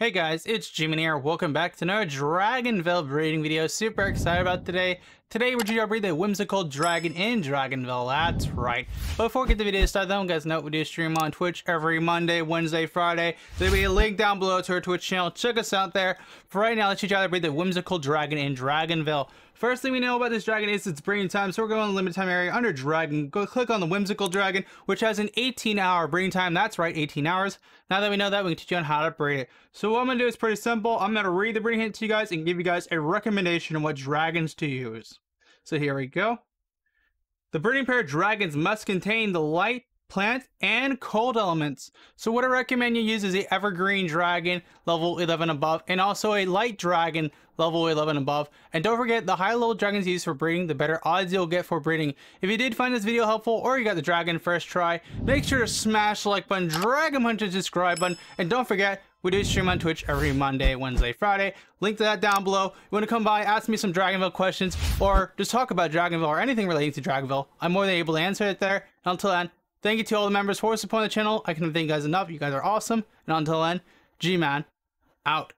Hey guys, it's Jimmy here. Welcome back to another Dragon Veil breeding video. Super excited about today. Today we're going to breed the whimsical dragon in Dragon Veil. That's right. Before we get the video started, though, guys note we do stream on Twitch every Monday, Wednesday, Friday. There'll be a link down below to our Twitch channel. Check us out there. For right now, let's teach you how to breed the whimsical dragon in Dragon Veil. First thing we know about this dragon is it's breeding time, so we're going to the limit time area under dragon. Go click on the whimsical dragon, which has an 18 hour breeding time. That's right, 18 hours. Now that we know that, we can teach you on how to breed it. So so what I'm going to do is pretty simple. I'm going to read the breeding hint to you guys and give you guys a recommendation on what dragons to use. So here we go. The breeding pair of dragons must contain the light plant, and cold elements. So what I recommend you use is the Evergreen Dragon level 11 above and also a Light Dragon level 11 above. And don't forget the higher level dragons used for breeding, the better odds you'll get for breeding. If you did find this video helpful or you got the dragon first try, make sure to smash the like button, dragon hunt and subscribe button, and don't forget we do stream on Twitch every Monday, Wednesday, Friday. Link to that down below. You want to come by, ask me some Dragonville questions, or just talk about Dragonville or anything relating to Dragonville. I'm more than able to answer it there. And until then, Thank you to all the members for supporting the channel. I can't thank you guys enough. You guys are awesome. And until then, G-Man, out.